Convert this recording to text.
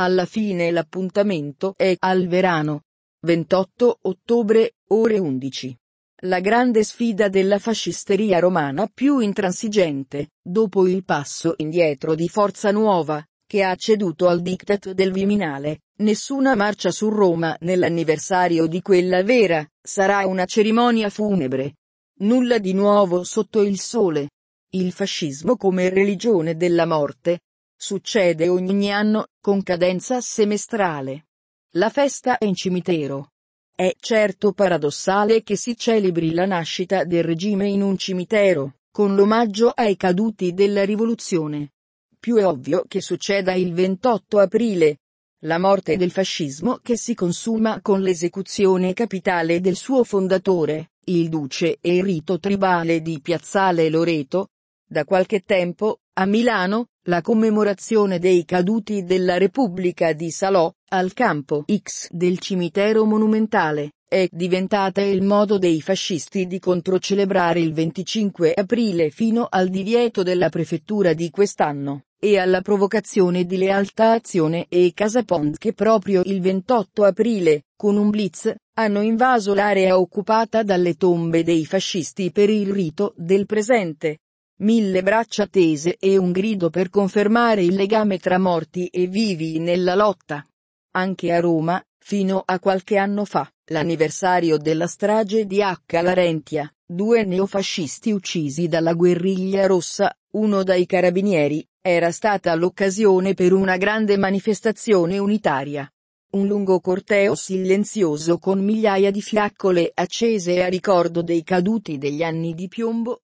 Alla fine l'appuntamento è al Verano. 28 ottobre, ore 11. La grande sfida della fascisteria romana più intransigente, dopo il passo indietro di Forza Nuova, che ha ceduto al diktat del Viminale, nessuna marcia su Roma nell'anniversario di quella vera, sarà una cerimonia funebre. Nulla di nuovo sotto il sole. Il fascismo come religione della morte, Succede ogni anno, con cadenza semestrale. La festa è in cimitero. È certo paradossale che si celebri la nascita del regime in un cimitero, con l'omaggio ai caduti della rivoluzione. Più è ovvio che succeda il 28 aprile, la morte del fascismo che si consuma con l'esecuzione capitale del suo fondatore, il duce e il rito tribale di Piazzale Loreto, da qualche tempo, a Milano, la commemorazione dei caduti della Repubblica di Salò, al campo X del cimitero monumentale, è diventata il modo dei fascisti di controcelebrare il 25 aprile fino al divieto della prefettura di quest'anno, e alla provocazione di Lealtà Azione e Casapont che proprio il 28 aprile, con un blitz, hanno invaso l'area occupata dalle tombe dei fascisti per il rito del presente, mille braccia tese e un grido per confermare il legame tra morti e vivi nella lotta. Anche a Roma, fino a qualche anno fa, l'anniversario della strage di H. Larentia, due neofascisti uccisi dalla guerriglia rossa, uno dai carabinieri, era stata l'occasione per una grande manifestazione unitaria. Un lungo corteo silenzioso con migliaia di fiaccole accese a ricordo dei caduti degli anni di piombo,